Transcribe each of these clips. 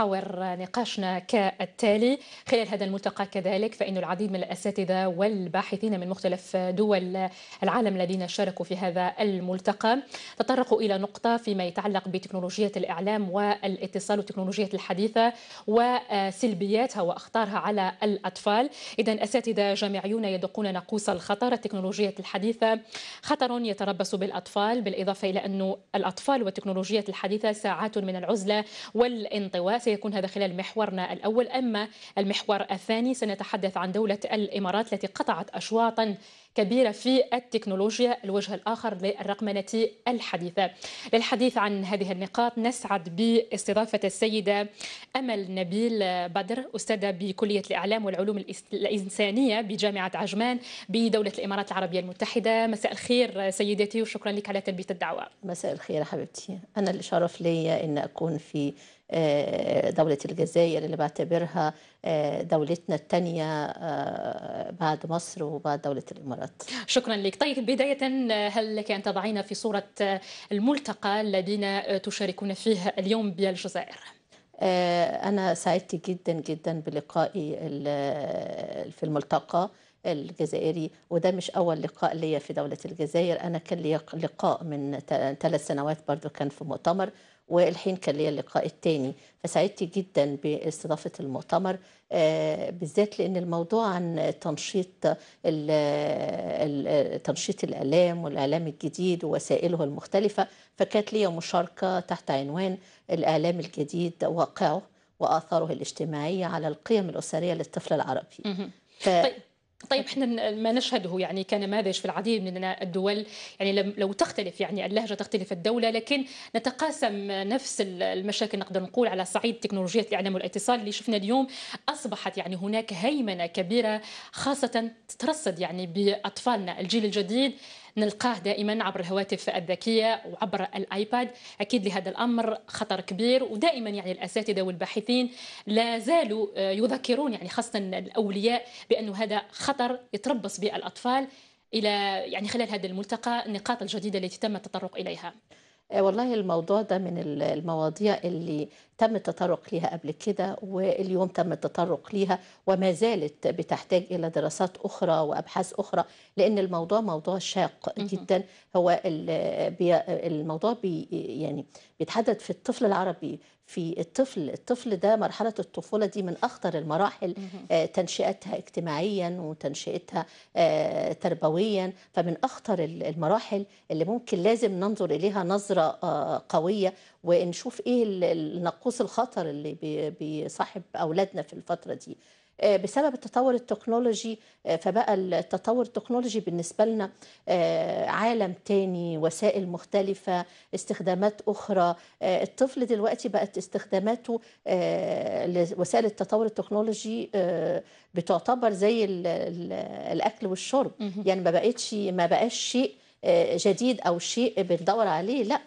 محور نقاشنا كالتالي خلال هذا الملتقى كذلك فإن العديد من الأساتذة والباحثين من مختلف دول العالم الذين شاركوا في هذا الملتقى تطرقوا إلى نقطة فيما يتعلق بتكنولوجية الإعلام والاتصال وتكنولوجية الحديثة وسلبياتها وأخطارها على الأطفال إذا أساتذة جامعيون يدقون ناقوس الخطر التكنولوجية الحديثة خطر يتربص بالأطفال بالإضافة إلى أن الأطفال والتكنولوجية الحديثة ساعات من العزلة والانطواء سيكون هذا خلال محورنا الأول أما المحور الثاني سنتحدث عن دولة الإمارات التي قطعت أشواطا كبيرة في التكنولوجيا الوجه الآخر للرقمنة الحديثة للحديث عن هذه النقاط نسعد باستضافة السيدة أمل نبيل بدر أستاذة بكلية الإعلام والعلوم الإنسانية بجامعة عجمان بدولة الإمارات العربية المتحدة مساء الخير سيدتي وشكرا لك على تلبية الدعوة مساء الخير حبيبتي أنا الشرف لي أن أكون في آه، دولة الجزائر اللي بعتبرها آه، دولتنا الثانية آه، بعد مصر وبعد دولة الإمارات شكرا لك طيب بداية هل لك أن تضعينا في صورة الملتقى الذين تشاركون فيه اليوم بالجزائر؟ أنا سعدت جدا جدا بلقائي في الملتقى الجزائري وده مش أول لقاء ليا في دولة الجزائر أنا كان لي لقاء من ثلاث سنوات برضو كان في مؤتمر والحين كان ليا اللقاء الثاني فسعدت جدا باستضافه المؤتمر آه، بالذات لان الموضوع عن تنشيط تنشيط الاعلام والاعلام الجديد ووسائله المختلفه فكانت ليا مشاركه تحت عنوان الاعلام الجديد واقعه واثاره الاجتماعيه على القيم الاسريه للطفل العربي. ف... طيب. طيب احنا ما نشهده يعني كنماذج في العديد من الدول يعني لو تختلف يعني اللهجه تختلف الدوله لكن نتقاسم نفس المشاكل نقدر نقول على صعيد تكنولوجيا الاعلام والاتصال اللي شفنا اليوم اصبحت يعني هناك هيمنه كبيره خاصه تترصد يعني باطفالنا الجيل الجديد نلقاه دائما عبر الهواتف الذكيه وعبر الايباد اكيد لهذا الامر خطر كبير ودائما يعني الاساتذه والباحثين لا زالوا آه، يذكرون يعني خاصه الاولياء بانه هذا خطر يتربص به الاطفال الى يعني خلال هذا الملتقى النقاط الجديده التي تم التطرق اليها آه، والله الموضوع ده من المواضيع اللي تم التطرق ليها قبل كده واليوم تم التطرق ليها وما زالت بتحتاج إلى دراسات أخرى وأبحاث أخرى لأن الموضوع موضوع شاق جدا هو الموضوع بي يعني بيتحدد في الطفل العربي في الطفل الطفل ده مرحلة الطفولة دي من أخطر المراحل آه، تنشئتها اجتماعيا وتنشئتها آه، تربويا فمن أخطر المراحل اللي ممكن لازم ننظر إليها نظرة آه، قوية ونشوف ايه النقوص الخطر اللي بيصاحب اولادنا في الفتره دي آه، بسبب التطور التكنولوجي آه، فبقى التطور التكنولوجي بالنسبة لنا آه، عالم تاني وسائل مختلفة استخدامات أخرى الطفل دلوقتي بقت استخداماته لوسائل التطور التكنولوجي بتعتبر زي الأكل والشرب يعني ما بقتش ما بقاش شيء جديد او شيء بندور عليه لا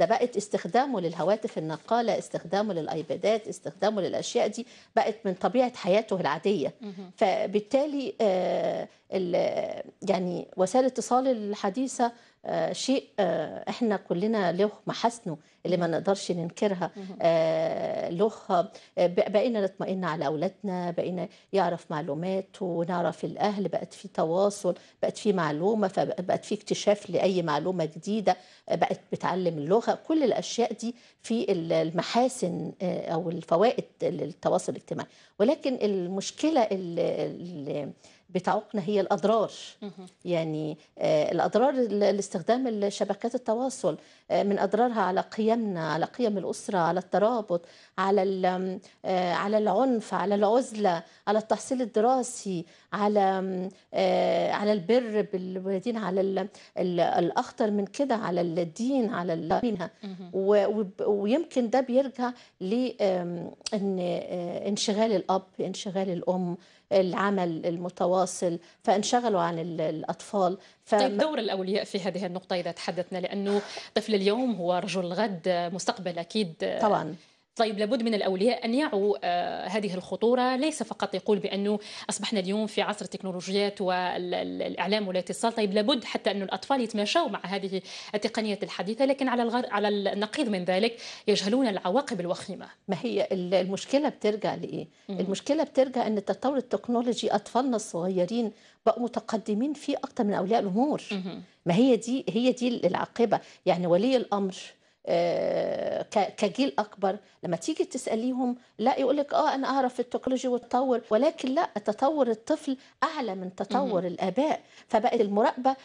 ده بقت استخدامه للهواتف النقاله استخدامه للايبادات استخدامه للاشياء دي بقت من طبيعه حياته العاديه فبالتالي آه، يعني وسائل الاتصال الحديثه آه، شيء آه، احنا كلنا له محاسنه اللي ما نقدرش ننكرها آه، له بقينا نطمئن على اولادنا بقينا يعرف معلومات ونعرف الاهل بقت في تواصل بقت في معلومه فبقت في اكتشاف لاي معلومه جديده بقت بتعلم اللغه كل الاشياء دي في المحاسن او الفوائد للتواصل الاجتماعي ولكن المشكله اللي بتعوقنا هي الاضرار يعني آه، الاضرار لاستخدام شبكات التواصل آه، من اضرارها على قيمنا على قيم الاسره على الترابط على آه، على العنف على العزله على التحصيل الدراسي على على البر بالوالدين على الاخطر من كده على الدين على منها ويمكن ده بيرجع لان انشغال الاب انشغال الام العمل المتواصل فانشغلوا عن الأطفال ف... طيب دور الأولياء في هذه النقطة إذا تحدثنا لأنه طفل اليوم هو رجل الغد مستقبل أكيد آه، طبعا طيب لابد من الاولياء ان يعوا آه، هذه الخطوره ليس فقط يقول بانه اصبحنا اليوم في عصر التكنولوجيات والاعلام والاتصال طيب لابد حتى انه الاطفال يتماشوا مع هذه التقنيات الحديثه لكن على الغر... على النقيض من ذلك يجهلون العواقب الوخيمه ما هي المشكله بترجع لايه المشكله بترجع ان التطور التكنولوجي اطفالنا الصغيرين بقوا متقدمين فيه اكثر من اولياء الامور ما هي دي هي دي العاقبه يعني ولي الامر آه، كجيل اكبر لما تيجي تساليهم لا يقول لك اه انا اعرف التكنولوجي والتطور ولكن لا تطور الطفل اعلى من تطور الاباء فبقت المراقبه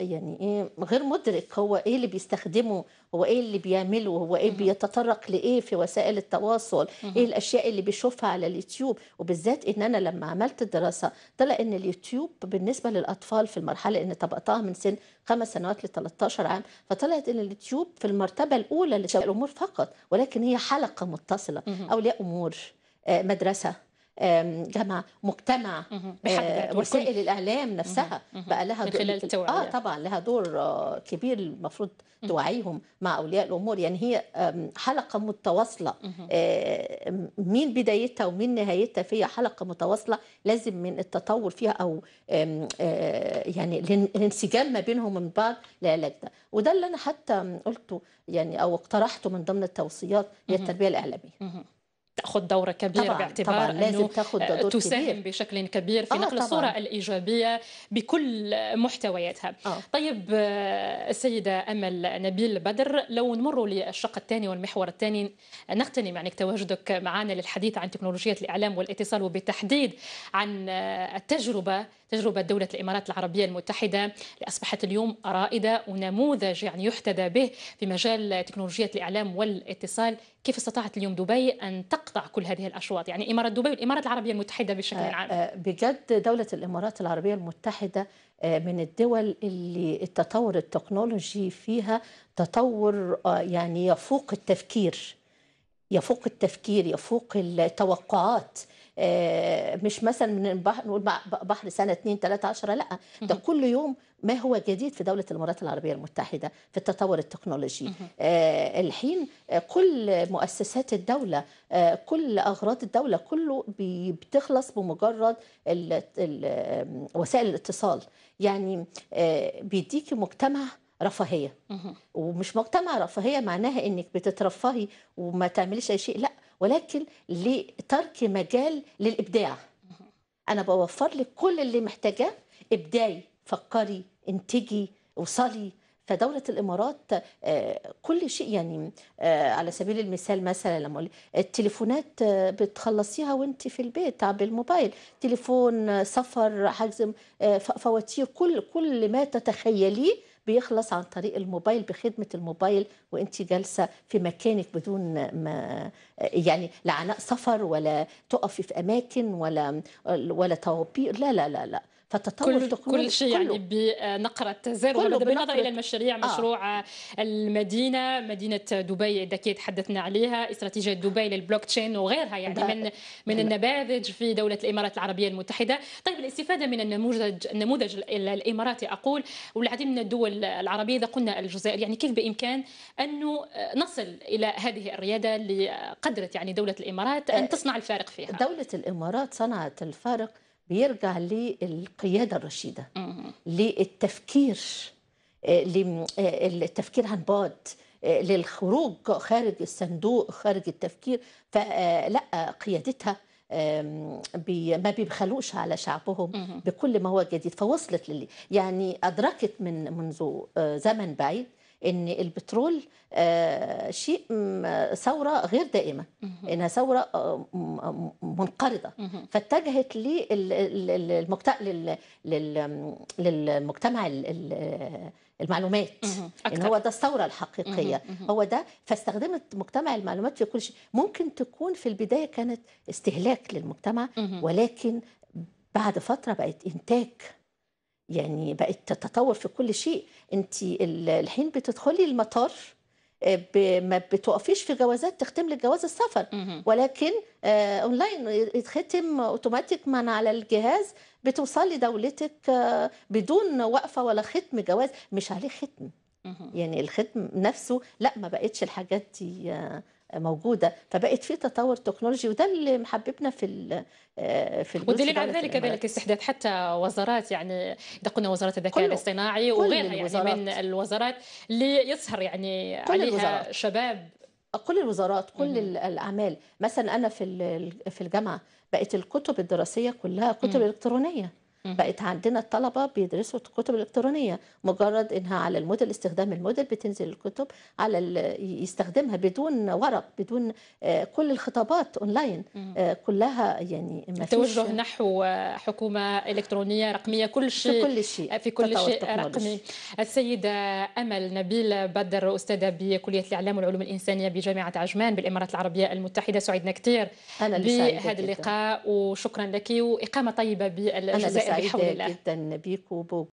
يعني ايه غير مدرك هو ايه اللي بيستخدمه هو ايه اللي بيعمله هو ايه بيتطرق لايه في وسائل التواصل ايه الاشياء اللي بيشوفها على اليوتيوب وبالذات ان انا لما عملت الدراسه طلع ان اليوتيوب بالنسبه للاطفال في المرحله ان طبقتها من سن خمس سنوات ل 13 عام فطلعت ان اليوتيوب في المرتبه الاولى الامور فقط ولكن هي حلقه متصله اولياء امور آه، مدرسه جمع مجتمع آه، وسائل الاعلام نفسها بقى لها دور اه طبعا لها دور آه، كبير المفروض توعيهم مع اولياء الامور يعني هي حلقه متواصله آه، مين بدايتها ومين نهايتها فيها حلقه متواصله لازم من التطور فيها او يعني الانسجام ما بينهم من بعض لعلاج ده وده اللي انا حتى قلته يعني او اقترحته من ضمن التوصيات هي التربيه الاعلاميه تاخذ دوره كبيره طبعًا باعتبار طبعًا لازم تاخذ دور آه، تساهم كبير. بشكل كبير في آه نقل طبعًا. الصوره الايجابيه بكل محتوياتها آه. طيب آه، السيده امل نبيل بدر لو نمر للشق الثاني والمحور الثاني نغتنم يعني تواجدك معنا للحديث عن تكنولوجيات الاعلام والاتصال وبالتحديد عن آه، التجربه تجربه دوله الامارات العربيه المتحده اللي اصبحت اليوم رائده ونموذج يعني يحتذى به في مجال تكنولوجية الاعلام والاتصال كيف استطاعت اليوم دبي ان تق تقطع كل هذه الأشواط يعني إمارة دبي والإمارات العربية المتحدة بشكل آه، عام آه، بجد دولة الإمارات العربية المتحدة آه، من الدول اللي التطور التكنولوجي فيها تطور يعني يفوق التفكير يفوق التفكير يفوق التوقعات آه، مش مثلا من البحر نقول بحر سنه 2 3 10 لا ده كل يوم ما هو جديد في دوله الامارات العربيه المتحده في التطور التكنولوجي آه، الحين كل مؤسسات الدوله آه، كل اغراض الدوله كله بتخلص بمجرد وسائل الاتصال يعني بيديكي مجتمع رفاهيه ومش مجتمع رفاهيه معناها انك بتترفهي وما تعمليش اي شيء لا ولكن لترك مجال للابداع انا بوفر لك كل اللي محتاجاه ابداعي فكري انتجي وصلي فدولة الإمارات آه، كل شيء يعني آه، على سبيل المثال مثلا لما التليفونات آه، بتخلصيها وانت في البيت بالموبايل تليفون سفر حجز فواتير كل كل ما تتخيليه بيخلص عن طريق الموبايل بخدمه الموبايل وانت جالسه في مكانك بدون ما يعني لا عناء سفر ولا تقفي في اماكن ولا ولا طوابير لا لا لا لا فالتطور كل, كل شيء يعني بنقرة زر بالنظر إلى المشاريع آه. مشروع آه. المدينة مدينة دبي الذكية تحدثنا عليها استراتيجية دبي للبلوك تشين وغيرها يعني ده. من من النماذج في دولة الإمارات العربية المتحدة طيب الاستفادة من النموذج النموذج الإماراتي أقول والعديد من الدول العربية إذا قلنا الجزائر يعني كيف بإمكان أنه نصل إلى هذه الريادة اللي قدرت يعني دولة الإمارات أن آه، تصنع الفارق فيها دولة الإمارات صنعت الفارق بيرجع للقيادة الرشيدة للتفكير آه، للتفكير آه، عن بعد آه، للخروج خارج الصندوق خارج التفكير فلا قيادتها ما بيبخلوش على شعبهم بكل ما هو جديد فوصلت للي يعني أدركت من منذ زمن بعيد ان البترول آه، شيء ثوره غير دائمه انها ثوره آه، آه، منقرضه فاتجهت للمجتمع المعلومات ان هو ده الثوره الحقيقيه هو ده فاستخدمت مجتمع المعلومات في كل شيء ممكن تكون في البدايه كانت استهلاك للمجتمع ولكن بعد فتره بقت انتاج يعني بقت تتطور في كل شيء انت الحين بتدخلي المطار آه، ما بتوقفيش في جوازات تختم لك جواز السفر ولكن اونلاين آه، يتختم اوتوماتيك من على الجهاز بتوصلي دولتك آه، بدون وقفه ولا ختم جواز مش عليه ختم يعني الختم نفسه لا ما بقتش الحاجات دي موجوده فبقت في تطور تكنولوجي وده اللي محببنا في ال آه، في ودليل على ذلك كذلك استحداث حتى وزارات يعني اذا قلنا وزاره الذكاء الاصطناعي وغيرها يعني من الوزارات يسهر يعني عليها الوزارات. شباب كل الوزارات كل مم. الاعمال مثلا انا في في الجامعه بقت الكتب الدراسيه كلها كتب الكترونيه بقت عندنا الطلبه بيدرسوا الكتب الالكترونيه مجرد انها على الموديل استخدام الموديل بتنزل الكتب على يستخدمها بدون ورق بدون آه، كل الخطابات اونلاين آه، كلها يعني ما توجه نحو حكومه الكترونيه رقميه كل شيء في كل شيء في كل شيء رقمي السيده امل نبيل بدر استاذه بكليه الاعلام والعلوم الانسانيه بجامعه عجمان بالامارات العربيه المتحده سعدنا كثير بهذا اللقاء وشكرا لك واقامه طيبه بالجزائر سعيدة جدا بيك وبوك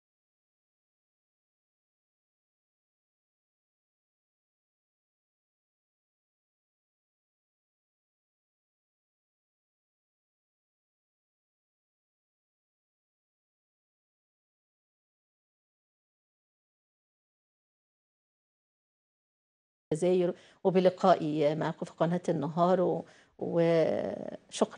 الجزائر وبلقائي معكم في قناة النهار وشكرا